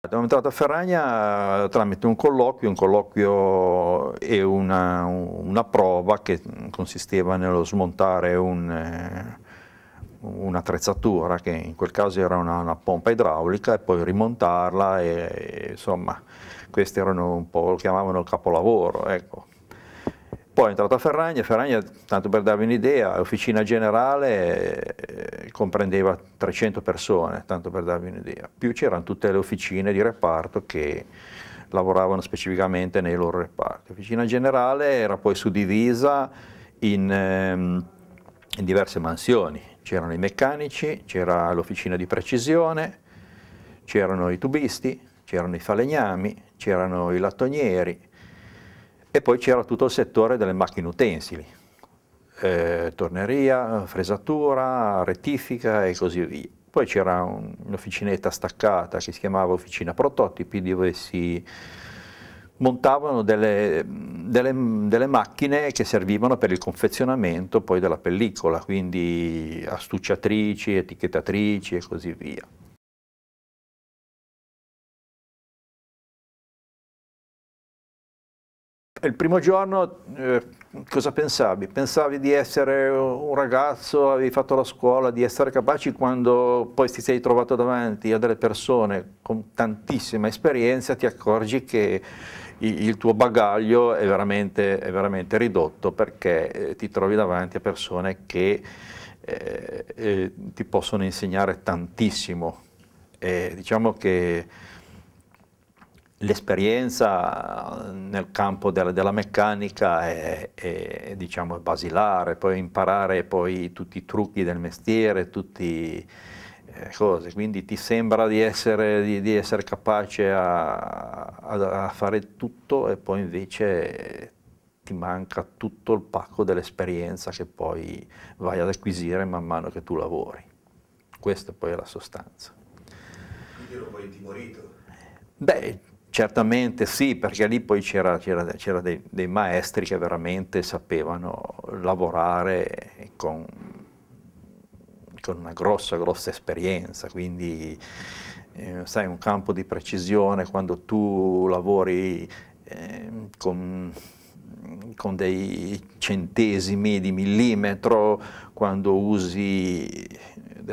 Abbiamo entrato a Ferragna eh, tramite un colloquio, un colloquio e una, una, prova che consisteva nello smontare eh, un'attrezzatura un che in quel caso era una, una, pompa idraulica e poi rimontarla e, e insomma questi erano un po' lo chiamavano il capolavoro ecco. Poi è entrato a Ferragna, Ferragna, tanto per darvi un'idea, l'officina generale eh, comprendeva 300 persone, tanto per darvi un'idea. Più c'erano tutte le officine di reparto che lavoravano specificamente nei loro reparti. L'officina generale era poi suddivisa in, ehm, in diverse mansioni. C'erano i meccanici, c'era l'officina di precisione, c'erano i tubisti, c'erano i falegnami, c'erano i lattonieri, e poi c'era tutto il settore delle macchine utensili, eh, torneria, fresatura, rettifica e così via. Poi c'era un'officinetta staccata che si chiamava Officina Prototipi dove si montavano delle, delle, delle, macchine che servivano per il confezionamento poi della pellicola, quindi astucciatrici, etichettatrici e così via. il primo giorno eh, cosa pensavi? Pensavi di essere un ragazzo, avevi fatto la scuola, di essere capaci quando poi ti sei trovato davanti a delle persone con tantissima esperienza ti accorgi che il tuo bagaglio è veramente, è veramente ridotto perché eh, ti trovi davanti a persone che eh, eh, ti possono insegnare tantissimo. E diciamo che l'esperienza eh, nel campo della, della meccanica è, è, diciamo, basilare, poi imparare poi tutti i trucchi del mestiere, tutti eh, cose, quindi ti sembra di essere, di, di essere capace a, a, a, fare tutto e poi invece ti manca tutto il pacco dell'esperienza che poi vai ad acquisire man mano che tu lavori. Questa poi è la sostanza. Quindi ero poi intimorito? Beh, Certamente sì, perché lì poi c'era, dei, dei, maestri che veramente sapevano lavorare con, con una grossa, grossa esperienza, quindi eh, sai, un campo di precisione quando tu lavori eh, con con dei centesimi di millimetro, quando usi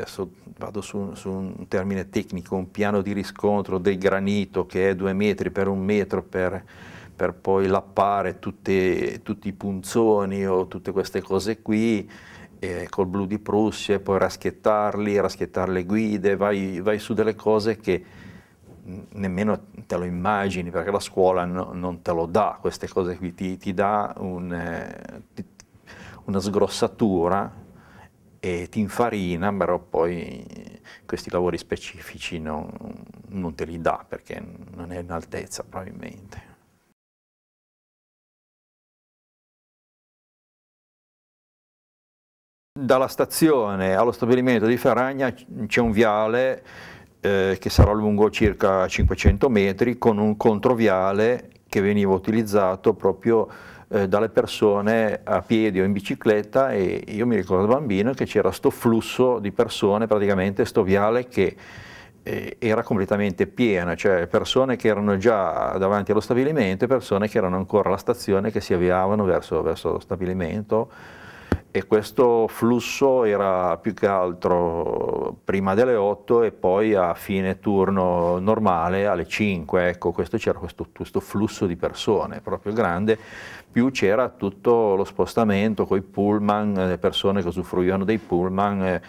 adesso vado su, su, un termine tecnico, un piano di riscontro del granito che è due metri per un metro per, per poi lappare tutte, tutti i punzoni o tutte queste cose qui, eh, col blu di Prussia, e poi raschettarli, raschettare le guide, vai, vai su delle cose che nemmeno te lo immagini perché la scuola no, non te lo dà queste cose qui, ti, ti dà un, eh, ti, una sgrossatura e ti infarina, però poi questi lavori specifici non, non te li dà perché non è in altezza probabilmente. Dalla stazione allo stabilimento di Ferragna c'è un viale eh, che sarà lungo circa 500 metri con un controviale che veniva utilizzato proprio eh, dalle persone a piedi o in bicicletta e io mi ricordo da bambino che c'era questo flusso di persone, praticamente sto viale che eh, era completamente piena, cioè persone che erano già davanti allo stabilimento e persone che erano ancora alla stazione che si avviavano verso, verso lo stabilimento e questo flusso era più che altro prima delle 8 e poi a fine turno normale alle 5, ecco questo c'era questo, questo, flusso di persone proprio grande, più c'era tutto lo spostamento con i pullman, le persone che usufruivano dei pullman. Eh,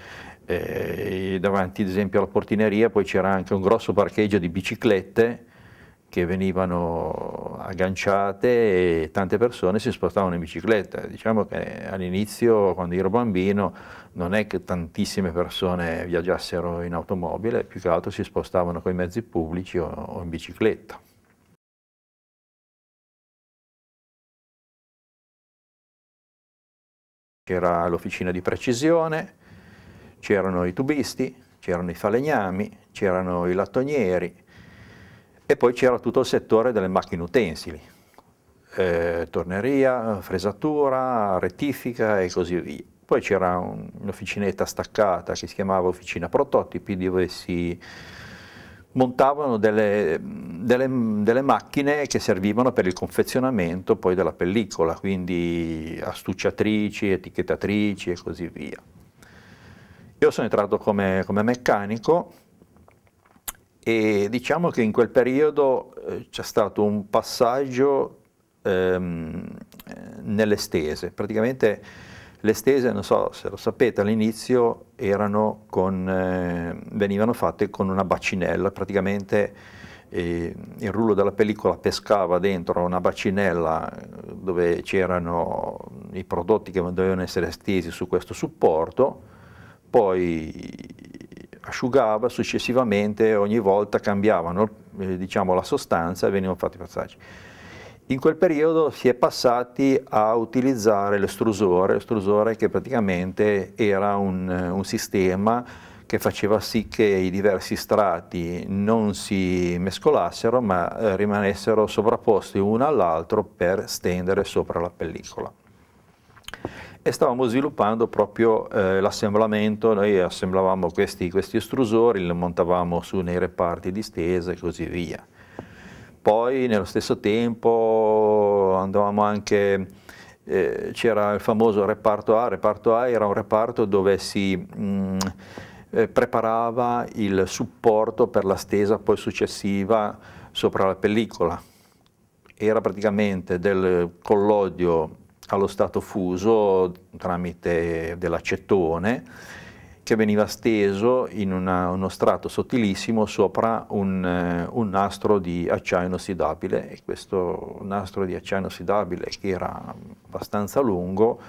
eh, davanti ad esempio alla portineria poi c'era anche un grosso parcheggio di biciclette che venivano agganciate e tante persone si spostavano in bicicletta. Diciamo che all'inizio, quando ero bambino, non è che tantissime persone viaggiassero in automobile, più che altro si spostavano con i mezzi pubblici o, in bicicletta. C'era l'officina di precisione, c'erano i tubisti, c'erano i falegnami, c'erano i lattonieri, e poi c'era tutto il settore delle macchine utensili, eh, torneria, fresatura, rettifica e così via. Poi c'era un'officinetta staccata che si chiamava Officina Prototipi dove si montavano delle, delle, delle, macchine che servivano per il confezionamento poi della pellicola, quindi astucciatrici, etichettatrici e così via. Io sono entrato come, come meccanico e diciamo che in quel periodo eh, c'è stato un passaggio ehm, eh, nelle stese, praticamente le stese, non so se lo sapete, all'inizio eh, venivano fatte con una bacinella, praticamente eh, il rullo della pellicola pescava dentro una bacinella eh, dove c'erano i prodotti che dovevano essere stesi su questo supporto, poi asciugava successivamente, ogni volta cambiavano eh, diciamo, la sostanza e venivano fatti i passaggi. In quel periodo si è passati a utilizzare l'estrusore, l'estrusore che praticamente era un, un sistema che faceva sì che i diversi strati non si mescolassero ma eh, rimanessero sovrapposti uno all'altro per stendere sopra la pellicola e stavamo sviluppando proprio eh, l'assemblamento, noi assemblavamo questi, questi estrusori, li montavamo su nei reparti distese e così via. Poi nello stesso tempo andavamo anche eh, c'era il famoso reparto A, reparto A era un reparto dove si mh, mm, eh, preparava il supporto per la stesa poi successiva sopra la pellicola. Era praticamente del collodio allo stato fuso tramite dell'acetone che veniva steso in una, uno strato sottilissimo sopra un, eh, un, nastro di acciaio inossidabile e questo nastro di acciaio inossidabile che era abbastanza lungo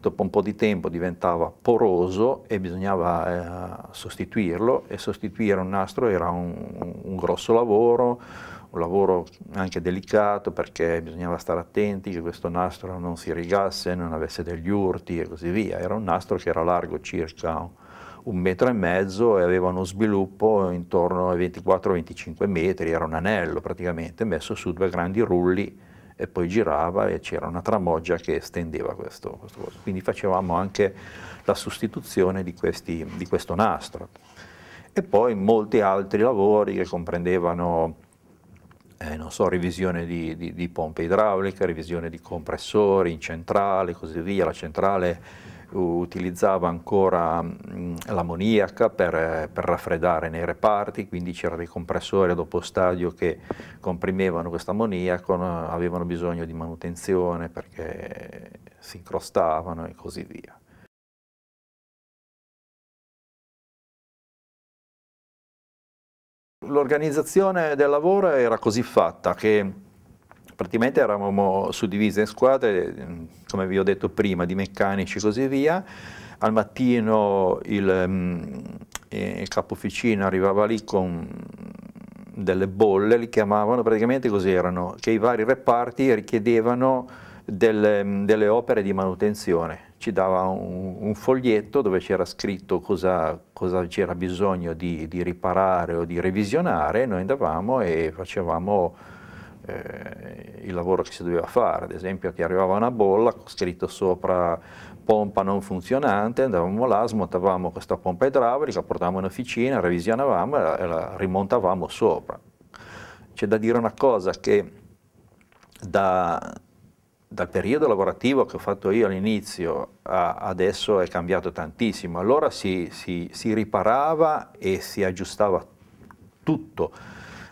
dopo un po' di tempo diventava poroso e bisognava eh, sostituirlo e sostituire un nastro era un, un grosso lavoro un lavoro anche delicato perché bisognava stare attenti che questo nastro non si rigasse, non avesse degli urti e così via. Era un nastro che era largo circa un metro e mezzo e aveva uno sviluppo intorno ai 24-25 metri, era un anello praticamente messo su due grandi rulli e poi girava e c'era una tramoggia che estendeva questo, questo coso. Quindi facevamo anche la sostituzione di, questi, di questo nastro. E poi molti altri lavori che comprendevano eh, so, revisione di, di, di pompe idrauliche, revisione di compressori in centrale, così via. La centrale utilizzava ancora l'ammoniaca per, per, raffreddare nei reparti, quindi c'erano dei compressori a dopo stadio che comprimevano questa ammoniaco, avevano bisogno di manutenzione perché si incrostavano e così via. l'organizzazione del lavoro era così fatta che praticamente eravamo suddivisi in squadre, come vi ho detto prima, di meccanici e così via. Al mattino il, eh, il capo officina arrivava lì con delle bolle, li chiamavano praticamente così erano, che i vari reparti richiedevano delle, mm, delle opere di manutenzione. Ci dava un, un foglietto dove c'era scritto cosa, c'era bisogno di, di, riparare o di revisionare, noi andavamo e facevamo eh, il lavoro che si doveva fare, ad esempio ti arrivava una bolla con scritto sopra pompa non funzionante, andavamo là, smontavamo questa pompa idraulica, portavamo in officina, revisionavamo e la, e la rimontavamo sopra. C'è da dire una cosa che da, dal periodo lavorativo che ho fatto io all'inizio adesso è cambiato tantissimo. Allora si, si, si, riparava e si aggiustava tutto.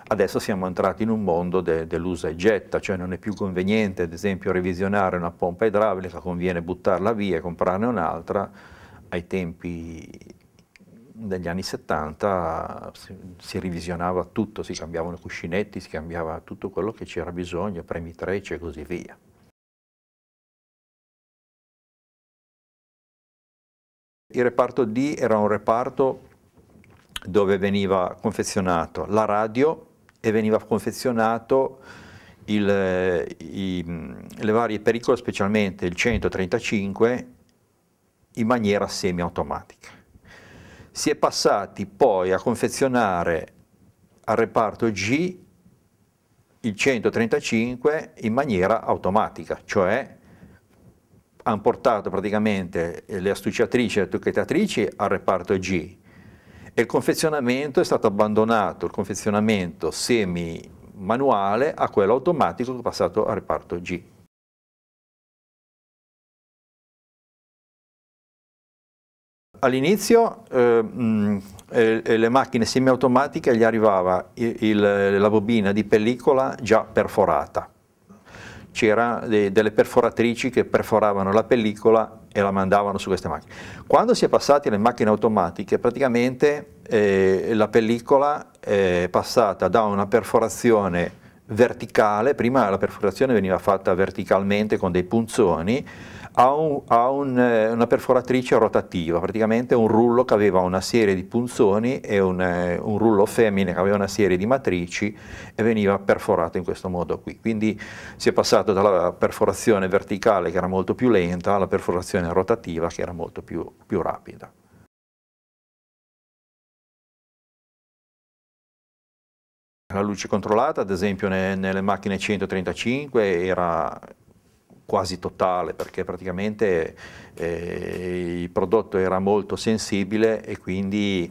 Adesso siamo entrati in un mondo de, dell'usa e getta, cioè non è più conveniente ad esempio revisionare una pompa idraulica, conviene buttarla via e comprarne un'altra. Ai tempi degli anni 70 si, si, revisionava tutto, si cambiavano i cuscinetti, si cambiava tutto quello che c'era bisogno, premi 3 e così via. il reparto D era un reparto dove veniva confezionato la radio e veniva confezionato il, eh, i, mm, le varie pericole, specialmente il 135, in maniera semiautomatica. Si è passati poi a confezionare al reparto G il 135 in maniera automatica, cioè hanno portato praticamente le astucciatrici e le trucchettatrici al reparto G e il confezionamento è stato abbandonato, il confezionamento semi manuale a quello automatico che è passato al reparto G. All'inizio eh, eh le macchine semiautomatiche gli arrivava il, il, la bobina di pellicola già perforata c'erano de delle perforatrici che perforavano la pellicola e la mandavano su queste macchine. Quando si è passati alle macchine automatiche, praticamente eh, la pellicola è passata da una perforazione verticale, prima la perforazione veniva fatta verticalmente con dei punzoni, ha, un, ha un, eh, una perforatrice rotativa, praticamente un rullo che aveva una serie di punzoni e un, eh, un, rullo femmine che aveva una serie di matrici e veniva perforato in questo modo qui. Quindi si è passato dalla perforazione verticale che era molto più lenta alla perforazione rotativa che era molto più, più rapida. La luce controllata, ad esempio nelle macchine 135, era quasi totale perché praticamente eh, il prodotto era molto sensibile e quindi,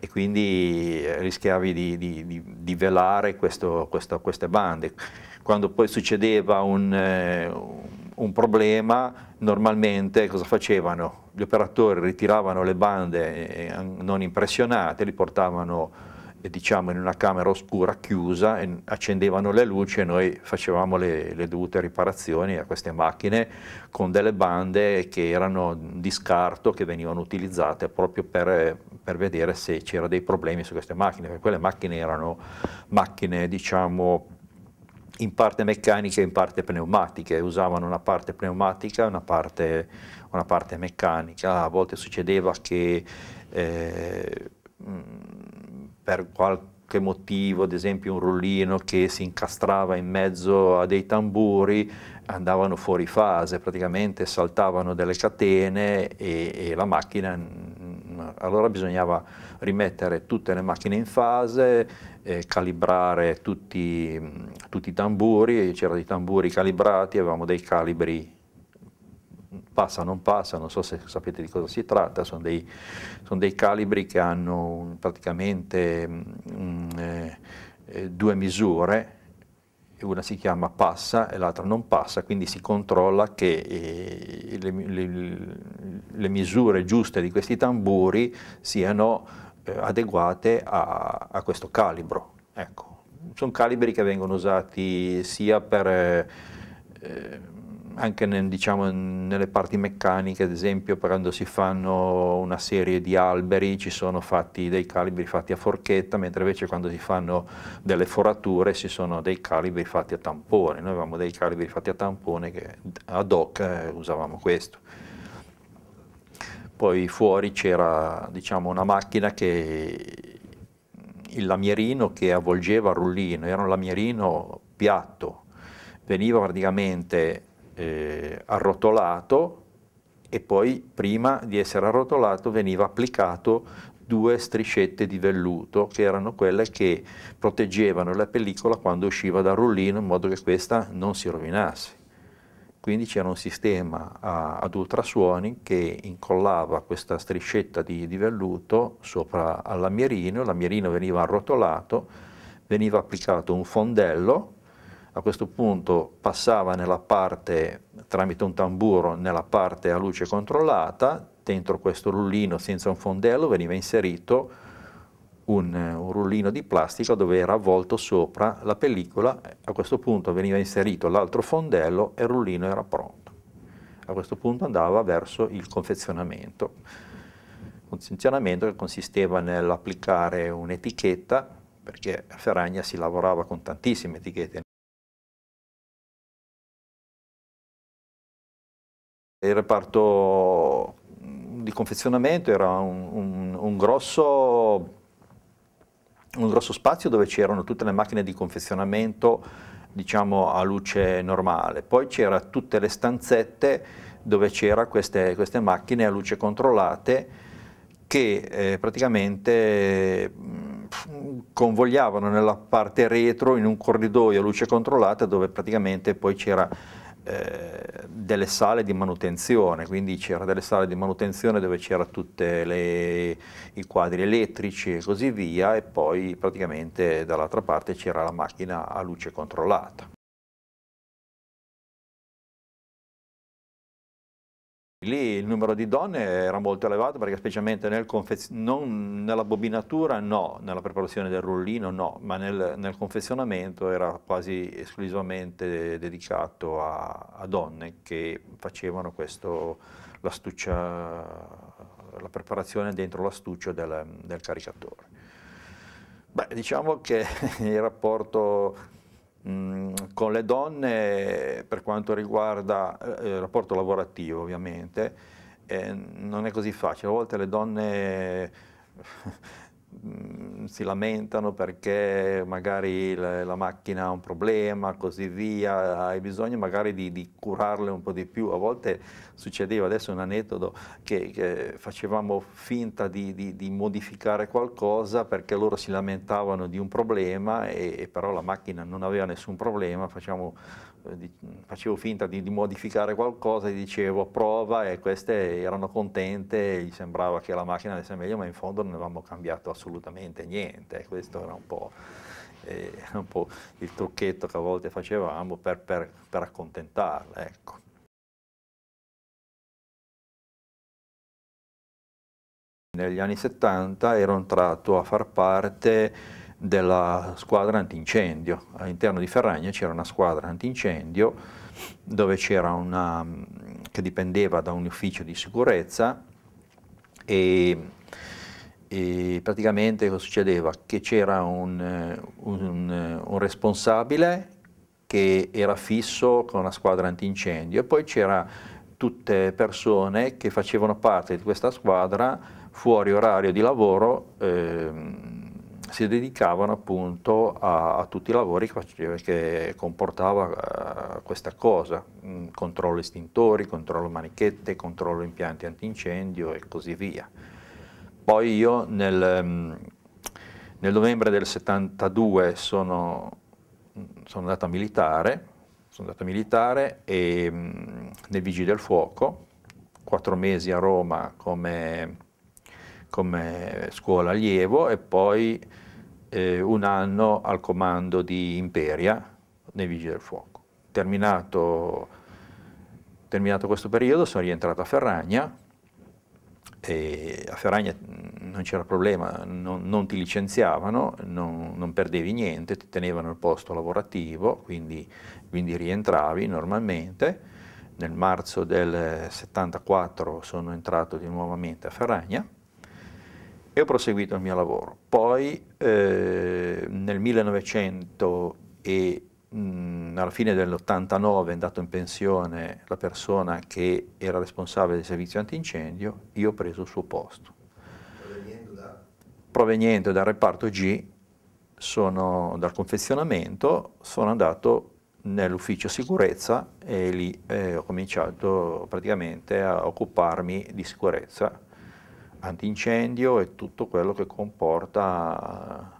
e quindi eh, rischiavi di, di, di velare questo, questo, queste bande. Quando poi succedeva un, eh, un problema, normalmente cosa facevano? Gli operatori ritiravano le bande eh, non impressionate, li portavano diciamo in una camera oscura chiusa accendevano le luci e noi facevamo le, le, dovute riparazioni a queste macchine con delle bande che erano di scarto che venivano utilizzate proprio per, per vedere se c'era dei problemi su queste macchine, perché quelle macchine erano macchine diciamo in parte meccaniche e in parte pneumatiche, usavano una parte pneumatica e una parte, una parte meccanica, a volte succedeva che eh, per qualche motivo, ad esempio un rullino che si incastrava in mezzo a dei tamburi, andavano fuori fase, praticamente saltavano delle catene e, e la macchina allora bisognava rimettere tutte le macchine in fase, eh, calibrare tutti, mm, tutti, i tamburi, c'erano dei tamburi calibrati, avevamo dei calibri passa, o non passa, non so se sapete di cosa si tratta, sono dei, sono dei calibri che hanno praticamente mh, mm, mm, eh, eh, due misure, una si chiama passa e l'altra non passa, quindi si controlla che eh, le, le, le, misure giuste di questi tamburi siano eh, adeguate a, a, questo calibro. Ecco. Sono calibri che vengono usati sia per... Eh, anche nel, diciamo, nelle parti meccaniche, ad esempio quando si fanno una serie di alberi ci sono fatti dei calibri fatti a forchetta, mentre invece quando si fanno delle forature ci sono dei calibri fatti a tampone, noi avevamo dei calibri fatti a tampone che ad hoc eh, usavamo questo. Poi fuori c'era diciamo, una macchina che il lamierino che avvolgeva il rullino, era un lamierino piatto, veniva praticamente eh, arrotolato e poi prima di essere arrotolato veniva applicato due striscette di velluto che erano quelle che proteggevano la pellicola quando usciva dal rullino in modo che questa non si rovinasse. Quindi c'era un sistema a, ad ultrasuoni che incollava questa striscetta di, di velluto sopra al lamierino, il lamierino veniva arrotolato, veniva applicato un fondello a questo punto passava nella parte, tramite un tamburo, nella parte a luce controllata, dentro questo rullino senza un fondello veniva inserito un, un, rullino di plastica dove era avvolto sopra la pellicola, a questo punto veniva inserito l'altro fondello e il rullino era pronto. A questo punto andava verso il confezionamento. Confezionamento che consisteva nell'applicare un'etichetta, perché a Ferragna si lavorava con tantissime etichette, Il reparto mm, di confezionamento era un, un, un, grosso, un grosso, spazio dove c'erano tutte le macchine di confezionamento diciamo, a luce normale, poi c'era tutte le stanzette dove c'erano queste, queste, macchine a luce controllate che eh, praticamente mm, convogliavano nella parte retro in un corridoio a luce controllata dove praticamente poi c'era eh, delle sale di manutenzione, quindi c'erano delle sale di manutenzione dove c'erano tutti i quadri elettrici e così via e poi praticamente dall'altra parte c'era la macchina a luce controllata. Lì il numero di donne era molto elevato perché specialmente nel non nella bobinatura no, nella preparazione del rullino no, ma nel, nel confezionamento era quasi esclusivamente dedicato a, a donne che facevano questo, la preparazione dentro l'astuccio del, del caricatore. Beh, diciamo che il rapporto Mm, con le donne per quanto riguarda eh, il rapporto lavorativo ovviamente eh, non è così facile, a volte le donne Mm, si lamentano perché magari la, la, macchina ha un problema, così via, hai bisogno magari di, di, curarle un po' di più. A volte succedeva, adesso è un aneddoto, che, che facevamo finta di, di, di, modificare qualcosa perché loro si lamentavano di un problema e, e però la macchina non aveva nessun problema, facciamo eh, facevo finta di, di, modificare qualcosa, e dicevo prova e queste erano contente, e gli sembrava che la macchina andasse meglio, ma in fondo non avevamo cambiato assolutamente niente. Questo era un po', eh, un po il trucchetto che a volte facevamo per, per, per accontentarle. Ecco. Negli anni 70 ero entrato a far parte della squadra antincendio. All'interno di Ferragna c'era una squadra antincendio dove c'era una mm, che dipendeva da un ufficio di sicurezza e, e praticamente cosa succedeva? Che c'era un, eh, un, un, responsabile che era fisso con la squadra antincendio e poi c'era tutte persone che facevano parte di questa squadra fuori orario di lavoro eh, si dedicavano appunto a, a tutti i lavori che, che comportava uh, questa cosa, mm, controllo estintori, controllo manichette, controllo impianti antincendio e così via. Poi io nel, mm, nel novembre del 72 sono, mm, sono andato a militare, sono andato a militare e, mm, nei Vigili del Fuoco, quattro mesi a Roma come, come scuola allievo e poi eh, un anno al comando di Imperia nei Vigili del Fuoco. Terminato, terminato questo periodo sono rientrato a Ferragna, e a Ferragna mm, non c'era problema, non, non ti licenziavano, non, non, perdevi niente, ti tenevano il posto lavorativo, quindi, quindi rientravi normalmente. Nel marzo del 74 sono entrato di nuovamente a Ferragna e ho proseguito il mio lavoro. Poi eh, nel 1900 e mh, mm, alla fine dell'89 è andato in pensione la persona che era responsabile del servizio antincendio, io ho preso il suo posto. Proveniente, dal reparto G, sono, dal confezionamento, sono andato nell'ufficio sicurezza e lì eh, ho cominciato praticamente a occuparmi di sicurezza antincendio e tutto quello che comporta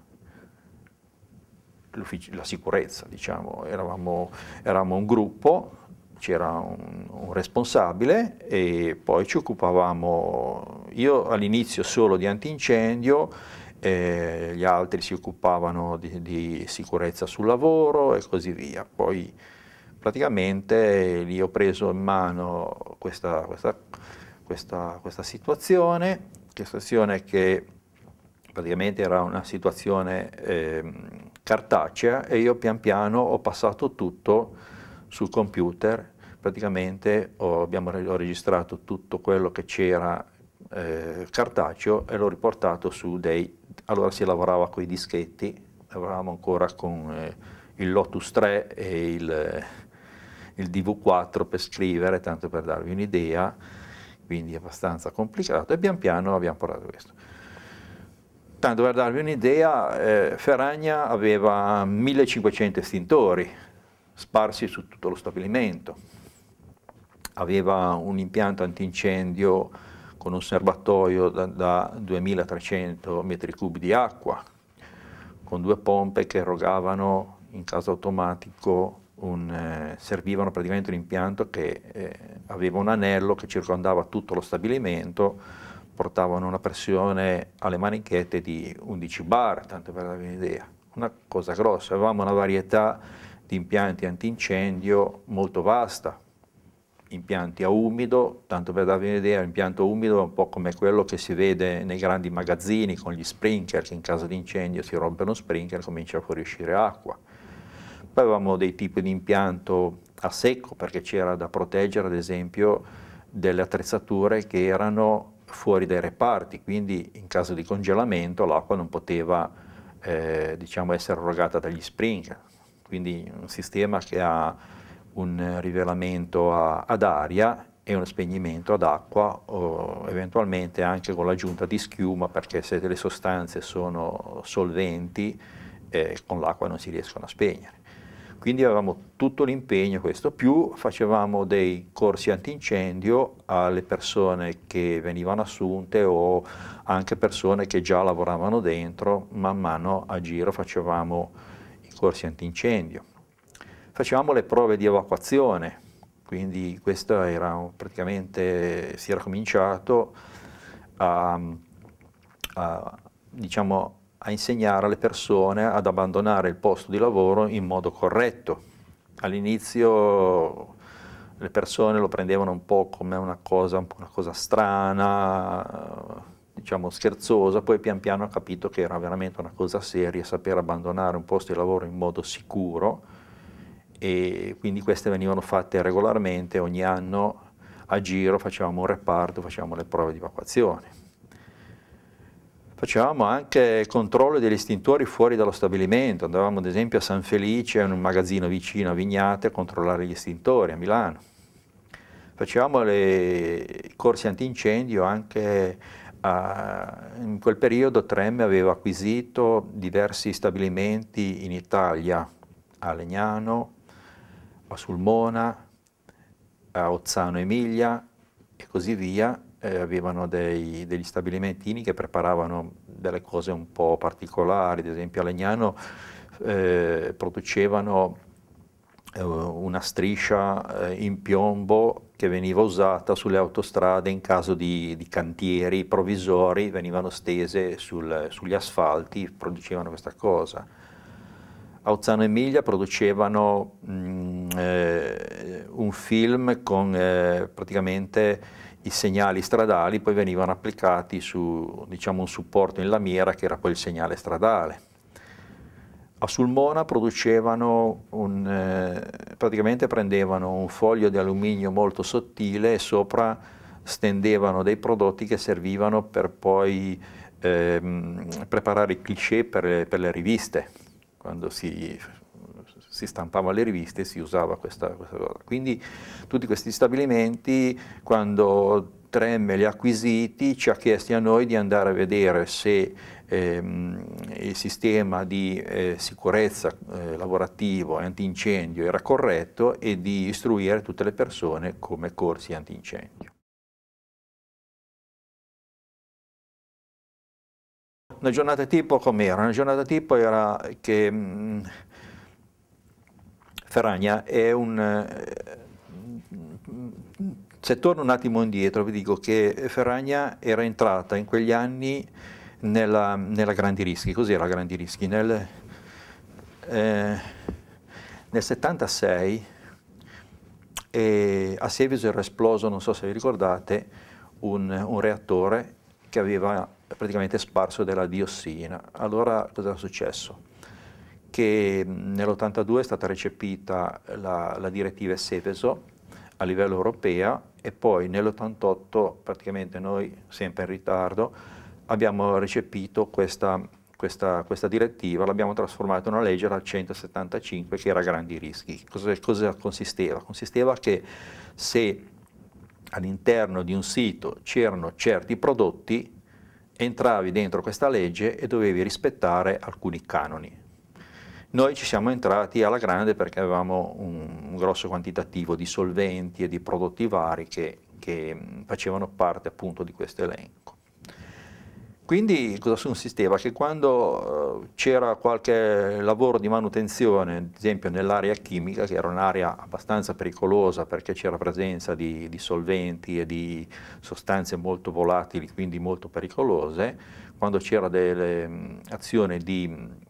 eh, la sicurezza, diciamo. eravamo, eravamo un gruppo, c'era un, un, responsabile e poi ci occupavamo, io all'inizio solo di antincendio, eh, gli altri si occupavano di, di, sicurezza sul lavoro e così via. Poi praticamente lì ho preso in mano questa, questa questa, questa situazione, situazione che praticamente era una situazione eh, cartacea e io pian piano ho passato tutto sul computer, praticamente ho, abbiamo, ho registrato tutto quello che c'era eh, cartaceo e l'ho riportato su dei, allora si lavorava con i dischetti, lavoravamo ancora con eh, il Lotus 3 e il, eh, il DV4 per scrivere, tanto per darvi un'idea, quindi abbastanza complicato, e pian piano abbiamo parlato di questo. Tanto per darvi un'idea, eh, Ferragna aveva 1500 estintori sparsi su tutto lo stabilimento, aveva un impianto antincendio con un serbatoio da, da 2300 metri cubi di acqua, con due pompe che erogavano in caso automatico un, eh, servivano praticamente un impianto che eh, aveva un anello che circondava tutto lo stabilimento, portavano una pressione alle manichette di 11 bar, tanto per darvi un'idea, una cosa grossa, avevamo una varietà di impianti antincendio molto vasta, impianti a umido, tanto per darvi un'idea, l'impianto umido è un po' come quello che si vede nei grandi magazzini con gli sprinkler, che in caso di incendio si rompe uno sprinkler e comincia a fuoriuscire acqua poi avevamo dei tipi di impianto a secco perché c'era da proteggere ad esempio delle attrezzature che erano fuori dai reparti, quindi in caso di congelamento l'acqua non poteva eh, diciamo, essere erogata dagli spring, quindi un sistema che ha un rivelamento a, ad aria e uno spegnimento ad acqua o eventualmente anche con l'aggiunta di schiuma perché se delle sostanze sono solventi eh, con l'acqua non si riescono a spegnere. Quindi avevamo tutto l'impegno questo, più facevamo dei corsi antincendio alle persone che venivano assunte o anche persone che già lavoravano dentro, man mano a giro facevamo i corsi antincendio. Facevamo le prove di evacuazione, quindi questo era praticamente, si era cominciato a, a diciamo, a insegnare alle persone ad abbandonare il posto di lavoro in modo corretto. All'inizio le persone lo prendevano un po' come una cosa, una cosa strana, diciamo scherzosa, poi pian piano ha capito che era veramente una cosa seria sapere abbandonare un posto di lavoro in modo sicuro e quindi queste venivano fatte regolarmente, ogni anno a giro facevamo un reparto, facevamo le prove di evacuazione. Facevamo anche controllo degli estintori fuori dallo stabilimento, andavamo ad esempio a San Felice, in un magazzino vicino a Vignate, a controllare gli estintori a Milano. Facevamo i corsi antincendio anche a, in quel periodo Trem aveva acquisito diversi stabilimenti in Italia, a Legnano, a Sulmona, a Ozzano Emilia e così via, eh, avevano dei, degli stabilimentini che preparavano delle cose un po' particolari, ad esempio a Legnano eh, producevano eh, una striscia eh, in piombo che veniva usata sulle autostrade in caso di, di cantieri provvisori, venivano stese sul, sugli asfalti, producevano questa cosa. A Ozzano Emilia producevano mh, mm, eh, un film con eh, praticamente i segnali stradali poi venivano applicati su diciamo, un supporto in lamiera che era poi il segnale stradale. A Sulmona producevano un, eh, praticamente prendevano un foglio di alluminio molto sottile e sopra stendevano dei prodotti che servivano per poi eh, preparare i cliché per, per le riviste, quando si si stampava le riviste e si usava questa, questa cosa. Quindi tutti questi stabilimenti, quando Tremme li ha acquisiti, ci ha chiesto a noi di andare a vedere se ehm, il sistema di eh, sicurezza eh, lavorativo e antincendio era corretto e di istruire tutte le persone come corsi antincendio. Una giornata tipo com'era? Una giornata tipo era che mh, mm, Ferragna è un... Eh, se torno un attimo indietro vi dico che Ferragna era entrata in quegli anni nella, nella Grandi Rischi, cos'era Grandi Rischi? Nel, eh, nel 76 eh, a Seveso era esploso, non so se vi ricordate, un, un reattore che aveva praticamente sparso della diossina. Allora cosa era successo? che nell'82 è stata recepita la, la direttiva Seveso a livello europeo e poi nell'88 praticamente noi, sempre in ritardo, abbiamo recepito questa, questa, questa direttiva, l'abbiamo trasformata in una legge, dal 175, che era a grandi rischi. Cosa, cosa consisteva? Consisteva che se all'interno di un sito c'erano certi prodotti, entravi dentro questa legge e dovevi rispettare alcuni canoni noi ci siamo entrati alla grande perché avevamo un, un grosso quantitativo di solventi e di prodotti vari che, che facevano parte appunto di questo elenco. Quindi cosa consisteva? Che quando eh, c'era qualche lavoro di manutenzione, ad esempio nell'area chimica, che era un'area abbastanza pericolosa perché c'era presenza di, di, solventi e di sostanze molto volatili, quindi molto pericolose, quando c'era delle azioni di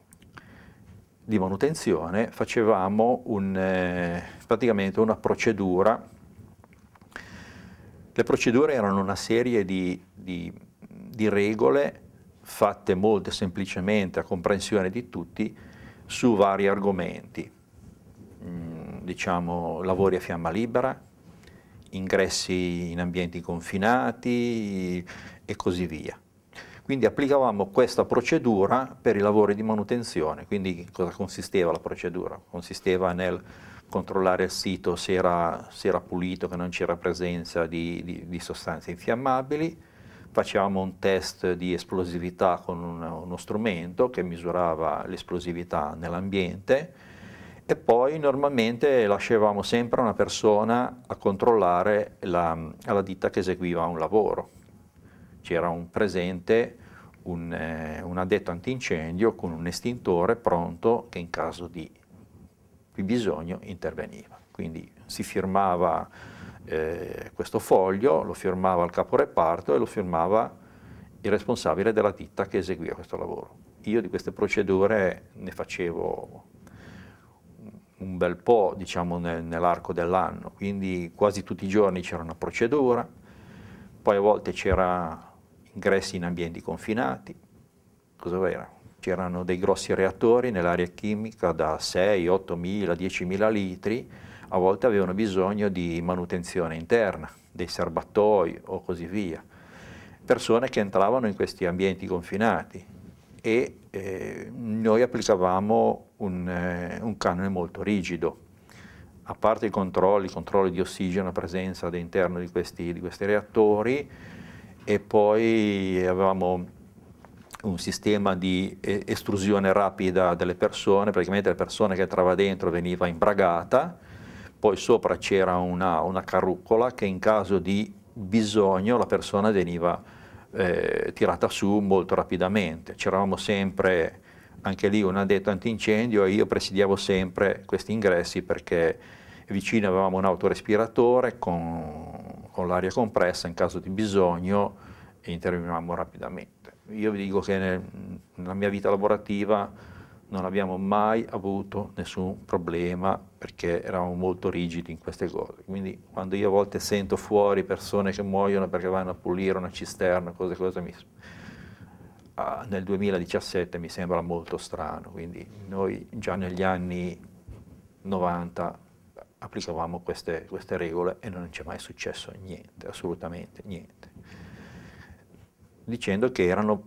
di manutenzione facevamo un, eh, praticamente una procedura. Le procedure erano una serie di, di, di regole fatte molto semplicemente a comprensione di tutti su vari argomenti, mm, diciamo lavori a fiamma libera, ingressi in ambienti confinati e così via. Quindi applicavamo questa procedura per i lavori di manutenzione. Quindi cosa consisteva la procedura? Consisteva nel controllare il sito se era, se era pulito, che non c'era presenza di, di, di, sostanze infiammabili, facevamo un test di esplosività con un, uno strumento che misurava l'esplosività nell'ambiente e poi normalmente lasciavamo sempre una persona a controllare la, alla ditta che eseguiva un lavoro c'era un presente, un, eh, un addetto antincendio con un estintore pronto che in caso di, bisogno interveniva. Quindi si firmava eh, questo foglio, lo firmava il caporeparto e lo firmava il responsabile della ditta che eseguiva questo lavoro. Io di queste procedure ne facevo un bel po' diciamo, nel, nell'arco dell'anno, quindi quasi tutti i giorni c'era una procedura, poi a volte c'era ingressi in ambienti confinati, cos'era? C'erano dei grossi reattori nell'area chimica da 6, 8 mila, 10 mila litri, a volte avevano bisogno di manutenzione interna, dei serbatoi o così via. Persone che entravano in questi ambienti confinati e eh, noi applicavamo un, eh, un canone molto rigido, a parte i controlli, controlli di ossigeno a presenza all'interno di, di questi, reattori, e poi avevamo un sistema di eh, estrusione rapida delle persone, praticamente la persona che entrava dentro veniva imbragata, poi sopra c'era una, una, carrucola che in caso di bisogno la persona veniva eh, tirata su molto rapidamente. C'eravamo sempre, anche lì un addetto antincendio e io presidiavo sempre questi ingressi perché vicino avevamo un autorespiratore con con l'aria compressa, in caso di bisogno e interveniamo rapidamente. Io vi dico che nel, nella mia vita lavorativa non abbiamo mai avuto nessun problema perché eravamo molto rigidi in queste cose. Quindi quando io a volte sento fuori persone che muoiono perché vanno a pulire una cisterna, cose, cose mi, ah, nel 2017 mi sembra molto strano, quindi noi già negli anni 90 applicavamo queste, queste regole e non ci è mai successo niente, assolutamente niente, dicendo che erano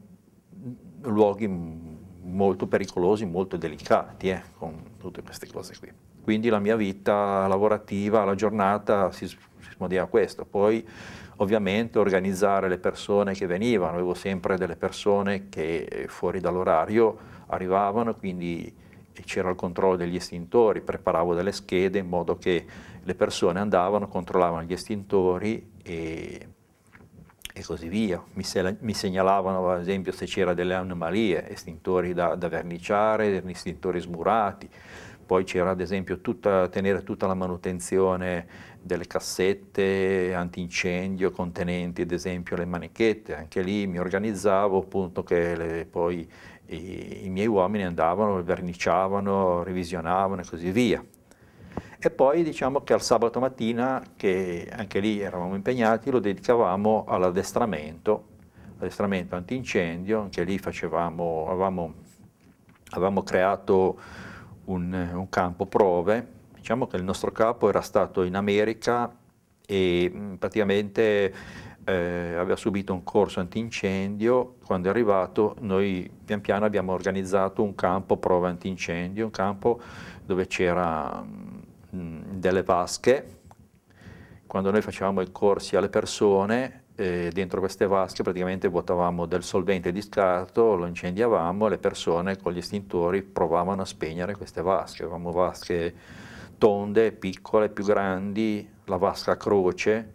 luoghi molto pericolosi, molto delicati, eh, con tutte queste cose qui. Quindi la mia vita lavorativa, la giornata si, si smodiva questo. Poi ovviamente organizzare le persone che venivano, avevo sempre delle persone che eh, fuori dall'orario arrivavano, quindi c'era il controllo degli estintori, preparavo delle schede in modo che le persone andavano, controllavano gli estintori e, e così via. Mi, se, mi, segnalavano ad esempio se c'erano delle anomalie, estintori da, da verniciare, estintori smurati, poi c'era ad esempio tutta, tenere tutta la manutenzione delle cassette antincendio contenenti ad esempio le manichette, anche lì mi organizzavo appunto che le, poi i, i miei uomini andavano, verniciavano, revisionavano e così via. E poi diciamo che al sabato mattina, che anche lì eravamo impegnati, lo dedicavamo all'addestramento, addestramento antincendio, anche lì facevamo, avevamo, avevamo creato un, un campo prove, diciamo che il nostro capo era stato in America e praticamente eh, aveva subito un corso antincendio, quando è arrivato noi pian piano abbiamo organizzato un campo prova antincendio, un campo dove c'era mm, delle vasche, quando noi facevamo i corsi alle persone, eh, dentro queste vasche praticamente vuotavamo del solvente di scarto, lo incendiavamo e le persone con gli estintori provavano a spegnere queste vasche, avevamo vasche tonde, piccole, più grandi, la vasca a croce,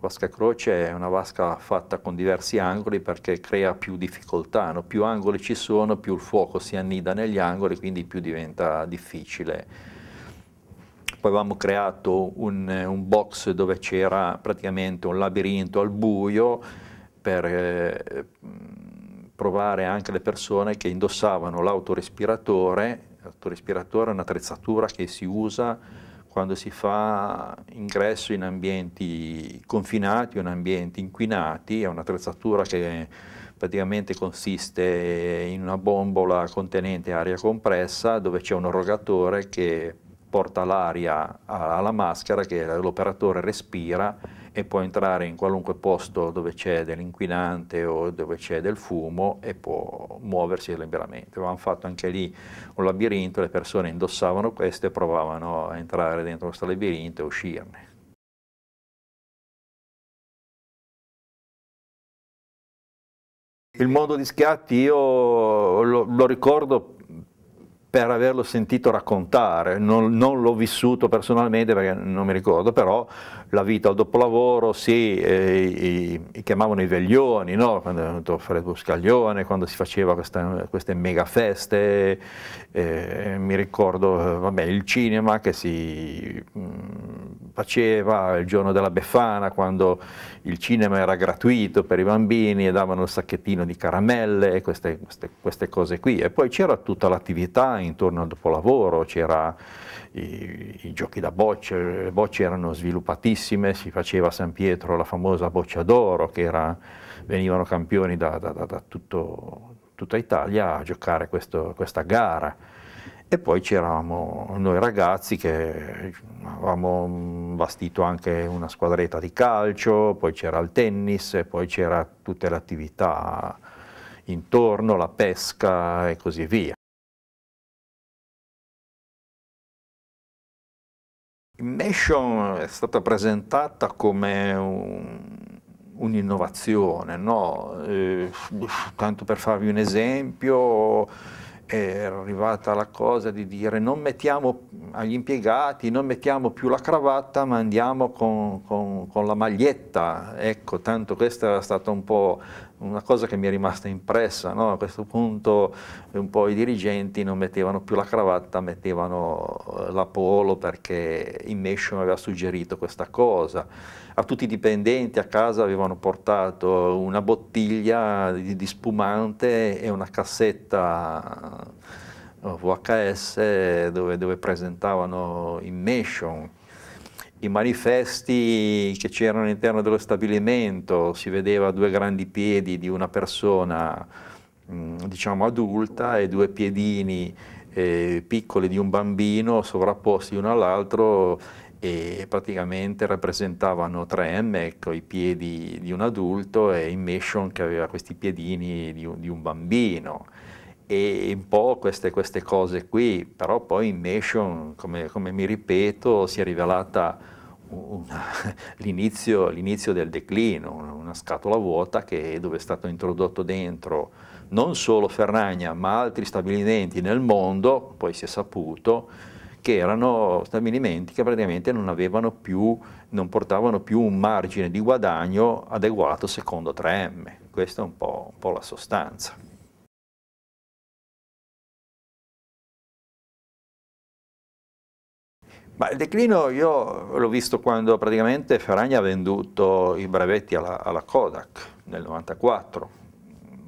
vasca croce è una vasca fatta con diversi angoli perché crea più difficoltà, no? più angoli ci sono più il fuoco si annida negli angoli quindi più diventa difficile. Poi avevamo creato un, un box dove c'era praticamente un labirinto al buio per eh, provare anche le persone che indossavano l'autorespiratore, l'autorespiratore è un'attrezzatura che si usa quando si fa ingresso in ambienti confinati o in ambienti inquinati, è un'attrezzatura che praticamente consiste in una bombola contenente aria compressa dove c'è un erogatore che porta l'aria alla maschera che l'operatore respira e può entrare in qualunque posto dove c'è dell'inquinante o dove c'è del fumo e può muoversi liberamente. Avevamo fatto anche lì un labirinto, le persone indossavano questo e provavano a entrare dentro questo labirinto e uscirne. Il mondo di schiatti io lo, lo ricordo per averlo sentito raccontare, non, non l'ho vissuto personalmente perché non mi ricordo, però la vita al dopolavoro, sì, eh, i, i, chiamavano i veglioni, no? quando è venuto Fred Scaglione, quando si faceva questa, queste mega feste, eh, mi ricordo eh, vabbè, il cinema che si mh, mm, faceva il giorno della Befana, quando il cinema era gratuito per i bambini e davano il sacchettino di caramelle e queste, queste, queste cose qui. E poi c'era tutta l'attività intorno al dopolavoro, c'era i, i, giochi da bocce, le bocce erano sviluppatissime bellissime, si faceva a San Pietro la famosa boccia d'oro, che era, venivano campioni da, da, da, da tutto, tutta Italia a giocare questo, questa gara. E poi c'eravamo noi ragazzi che avevamo bastito mm, anche una squadretta di calcio, poi c'era il tennis, poi c'era tutte le attività intorno, la pesca e così via. Immation è stata presentata come un'innovazione, un no? eh, tanto per farvi un esempio, è arrivata la cosa di dire non mettiamo agli impiegati, non mettiamo più la cravatta ma andiamo con, con, con la maglietta, ecco, tanto questa era stata un po' una cosa che mi è rimasta impressa, no? a questo punto eh, un po' i dirigenti non mettevano più la cravatta, mettevano eh, la polo perché Immescio mi aveva suggerito questa cosa, a tutti i dipendenti a casa avevano portato una bottiglia di, di spumante e una cassetta eh, VHS dove, dove presentavano Immession i manifesti che c'erano all'interno dello stabilimento, si vedeva due grandi piedi di una persona mm, diciamo adulta e due piedini eh, piccoli di un bambino sovrapposti uno all'altro e praticamente rappresentavano 3M, ecco, i piedi di un adulto e Immersion che aveva questi piedini di un, di un bambino e un po' queste, queste, cose qui, però poi in Nation, come, come mi ripeto, si è rivelata l'inizio, del declino, una scatola vuota che, dove è stato introdotto dentro non solo Ferragna ma altri stabilimenti nel mondo, poi si è saputo, che erano stabilimenti che praticamente non, più, non portavano più un margine di guadagno adeguato secondo 3M. Questa è un po', un po la sostanza. Ma il declino io l'ho visto quando praticamente Ferragni ha venduto i brevetti alla, alla Kodak nel 94,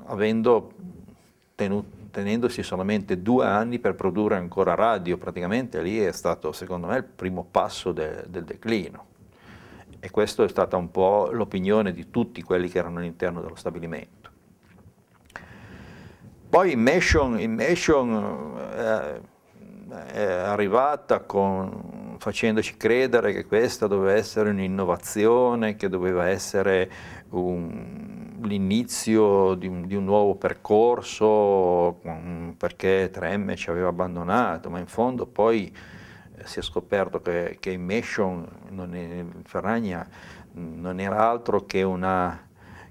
avendo tenuto tenendosi solamente due anni per produrre ancora radio, praticamente lì è stato secondo me il primo passo de, del declino. E questa è stata un po' l'opinione di tutti quelli che erano all'interno dello stabilimento. Poi Immersion, Immersion eh, è arrivata con facendoci credere che questa doveva essere un'innovazione, che doveva essere un, l'inizio di un, di un, nuovo percorso, perché 3M ci aveva abbandonato, ma in fondo poi eh, si è scoperto che, che Immersion non è, Ferragna mm, non era altro che una,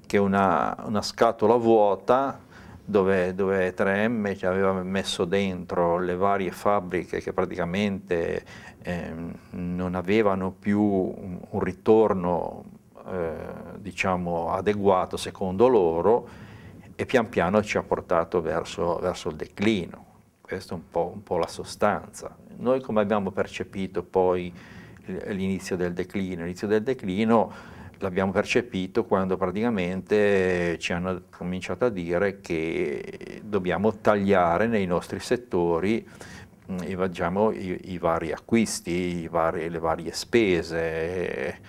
che una, una scatola vuota dove, dove 3M ci aveva messo dentro le varie fabbriche che praticamente eh, non avevano più un, un ritorno eh, diciamo adeguato secondo loro e pian piano ci ha portato verso, verso il declino. Questa è un po', un po' la sostanza. Noi come abbiamo percepito poi l'inizio del declino? L'inizio del declino l'abbiamo percepito quando praticamente ci hanno cominciato a dire che dobbiamo tagliare nei nostri settori mm, diciamo, i, i, vari acquisti, i vari, le varie spese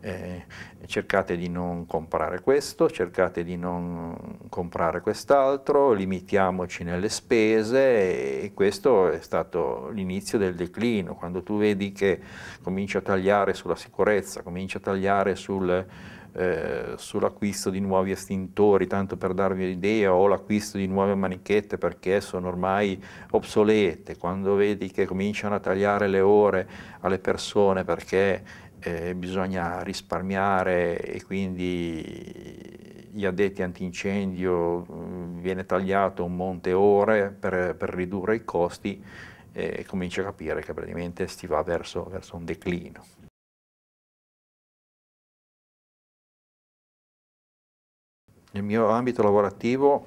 eh, cercate di non comprare questo, cercate di non comprare quest'altro, limitiamoci nelle spese e questo è stato l'inizio del declino, quando tu vedi che comincia a tagliare sulla sicurezza, comincia a tagliare sul... Eh, sull'acquisto di nuovi estintori, tanto per darvi un'idea, o l'acquisto di nuove manichette perché sono ormai obsolete, quando vedi che cominciano a tagliare le ore alle persone perché eh, bisogna risparmiare e quindi gli addetti antincendio mm, viene tagliato un monte ore per, per ridurre i costi e comincia a capire che praticamente si va verso, verso un declino. Nel mio ambito lavorativo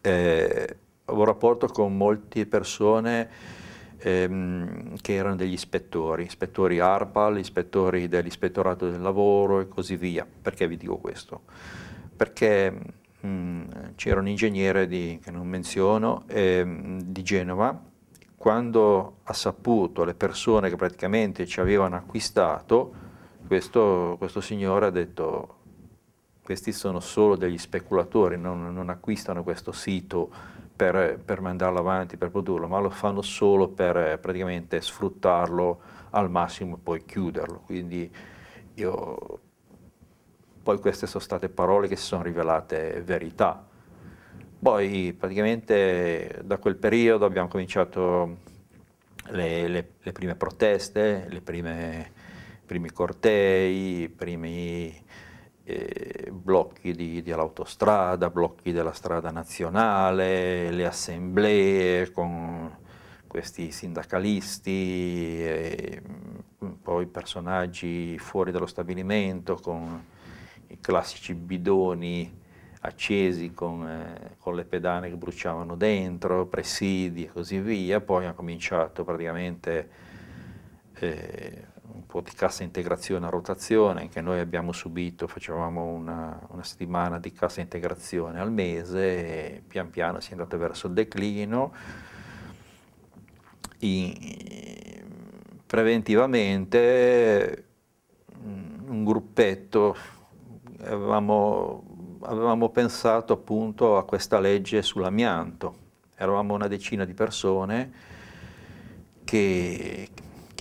eh, ho un rapporto con molte persone ehm, che erano degli ispettori, ispettori ARPAL, ispettori dell'ispettorato del lavoro e così via. Perché vi dico questo? Perché mh, mm, c'era un ingegnere di, che non menziono, ehm, di Genova, quando ha saputo le persone che praticamente ci avevano acquistato, questo, questo signore ha detto questi sono solo degli speculatori, non, non acquistano questo sito per, per mandarlo avanti, per produrlo, ma lo fanno solo per eh, praticamente sfruttarlo al massimo e poi chiuderlo. Quindi io... Poi queste sono state parole che si sono rivelate verità. Poi praticamente da quel periodo abbiamo cominciato le, le, le prime proteste, i primi cortei, i primi eh, blocchi di, dell'autostrada, blocchi della strada nazionale, le assemblee con questi sindacalisti, eh, poi personaggi fuori dallo stabilimento con i classici bidoni accesi con, eh, con, le pedane che bruciavano dentro, presidi e così via, poi ha cominciato praticamente eh, po' di cassa integrazione a rotazione che noi abbiamo subito, facevamo una, una settimana di cassa integrazione al mese e pian piano si è andata verso il declino. I, preventivamente mm, un gruppetto avevamo, avevamo pensato appunto a questa legge sull'amianto, eravamo una decina di persone che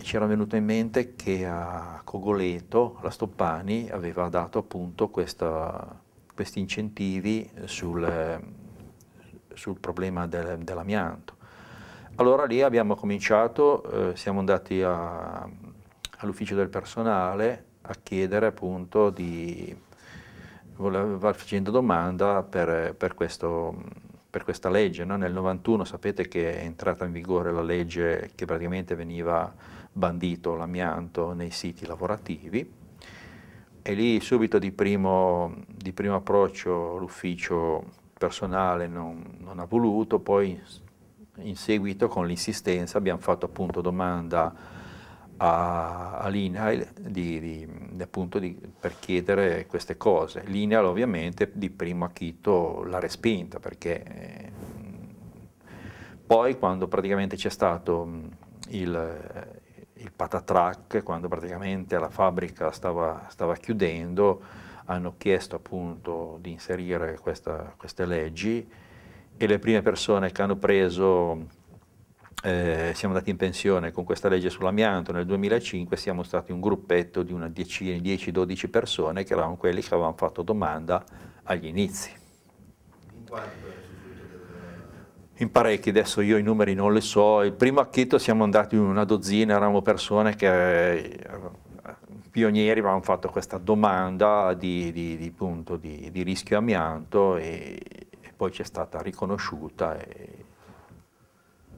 ci era venuto in mente che a Cogoleto la Stoppani aveva dato appunto questa, questi incentivi sul, sul problema del, dell'amianto. Allora lì abbiamo cominciato, eh, siamo andati all'ufficio del personale a chiedere appunto di, voleva facendo domanda per, per questo per questa legge. No? Nel 91 sapete che è entrata in vigore la legge che praticamente veniva bandito l'amianto nei siti lavorativi e lì subito di primo, di primo approccio l'ufficio personale non, non, ha voluto, poi in seguito con l'insistenza abbiamo fatto appunto domanda all'INAIL eh, per chiedere queste cose. L'INAIL ovviamente di primo acchito l'ha respinta perché eh, poi quando praticamente c'è stato mm, il, eh, il patatrack, quando praticamente la fabbrica stava, stava chiudendo, hanno chiesto appunto di inserire questa, queste leggi e le prime persone che hanno preso eh, siamo andati in pensione con questa legge sull'amianto nel 2005, siamo stati un gruppetto di 10-12 persone che erano quelli che avevano fatto domanda agli inizi. In quanto? in parecchi, adesso io i numeri non li so, il primo acchito siamo andati in una dozzina, eravamo persone che eh, pionieri avevano fatto questa domanda di, di, di, punto, di rischio amianto e, e, poi è stata riconosciuta. E,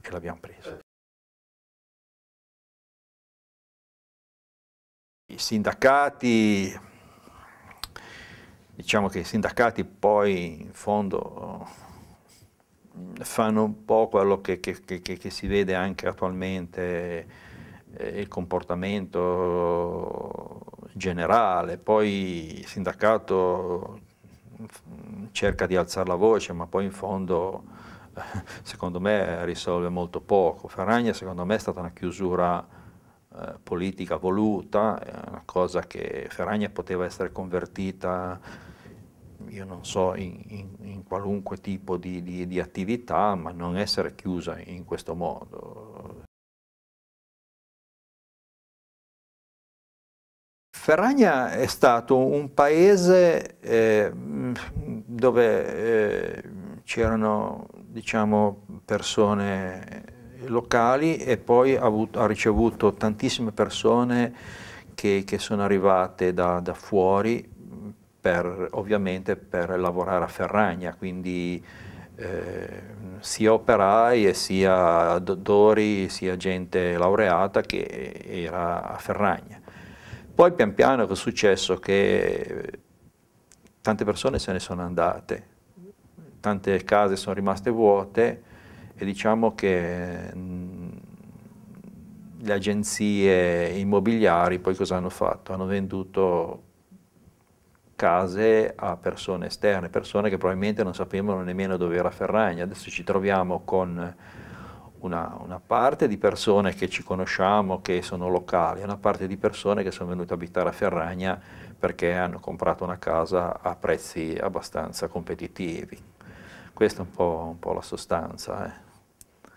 che l'abbiamo preso. I sindacati, diciamo che i sindacati poi in fondo fanno un po' quello che, che, che, che si vede anche attualmente, eh, il comportamento generale, poi il sindacato cerca di alzare la voce, ma poi in fondo secondo me risolve molto poco. Ferragna secondo me è stata una chiusura eh, politica voluta, una cosa che Ferragna poteva essere convertita, io non so, in, in, in qualunque tipo di, di, di attività, ma non essere chiusa in questo modo. Ferragna è stato un paese eh, dove eh, c'erano diciamo, persone locali e poi ha, avuto, ha ricevuto tantissime persone che, che sono arrivate da, da fuori per, ovviamente per lavorare a Ferragna, quindi eh, sia operai sia dottori sia gente laureata che era a Ferragna. Poi pian piano è successo che tante persone se ne sono andate, tante case sono rimaste vuote e diciamo che le agenzie immobiliari poi cosa hanno fatto? Hanno venduto case a persone esterne, persone che probabilmente non sapevano nemmeno dove era Ferragna. Adesso ci troviamo con una, una, parte di persone che ci conosciamo, che sono locali, una parte di persone che sono venute a abitare a Ferragna perché hanno comprato una casa a prezzi abbastanza competitivi. Questa è un po', un po la sostanza. Eh.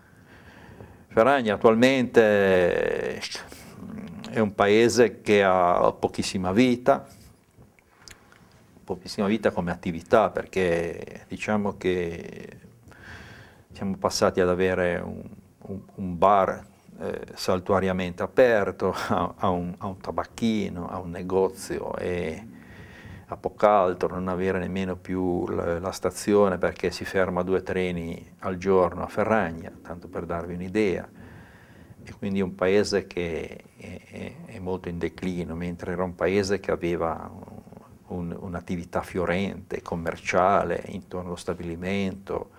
Ferragna attualmente eh, è un paese che ha pochissima vita, pochissima vita come attività, perché diciamo che siamo passati ad avere un, un, un bar eh, saltuariamente aperto, a, a, un, a, un, tabacchino, a un negozio e a Poccalto, non avere nemmeno più la, la stazione perché si ferma due treni al giorno a Ferragna, tanto per darvi un'idea. E quindi un paese che è, è, è, molto in declino, mentre era un paese che aveva un'attività fiorente, commerciale, intorno allo stabilimento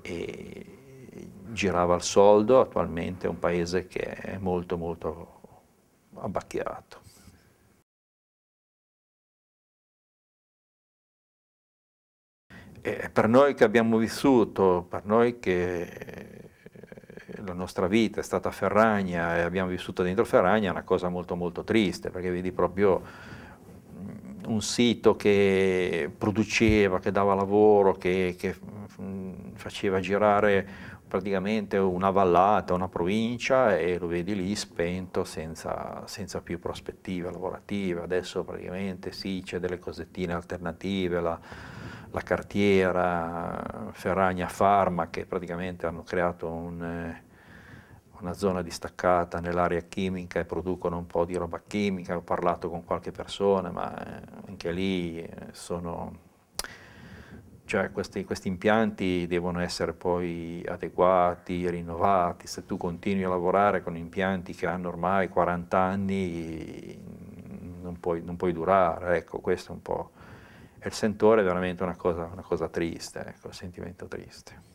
e girava al soldo, attualmente è un paese che è molto molto abbacchiato. per noi che abbiamo vissuto, per noi che eh, la nostra vita è stata Ferragna e abbiamo vissuto dentro Ferragna è una cosa molto molto triste perché vedi proprio mm, un sito che produceva, che dava lavoro, che, che mm, faceva girare praticamente una vallata, una provincia e lo vedi lì spento senza, senza più prospettive lavorative. Adesso praticamente sì, c'è delle cosettine alternative. La, la Cartiera, Ferragna Pharma che praticamente hanno creato un, eh, una zona distaccata nell'area chimica e producono un po' di roba chimica, ho parlato con qualche persona, ma eh, anche lì eh, sono... Cioè questi, questi impianti devono essere poi adeguati, rinnovati, se tu continui a lavorare con impianti che hanno ormai 40 anni non puoi, non puoi durare, ecco questo è un po'... E il sentore è veramente una cosa, una cosa triste, ecco, un sentimento triste.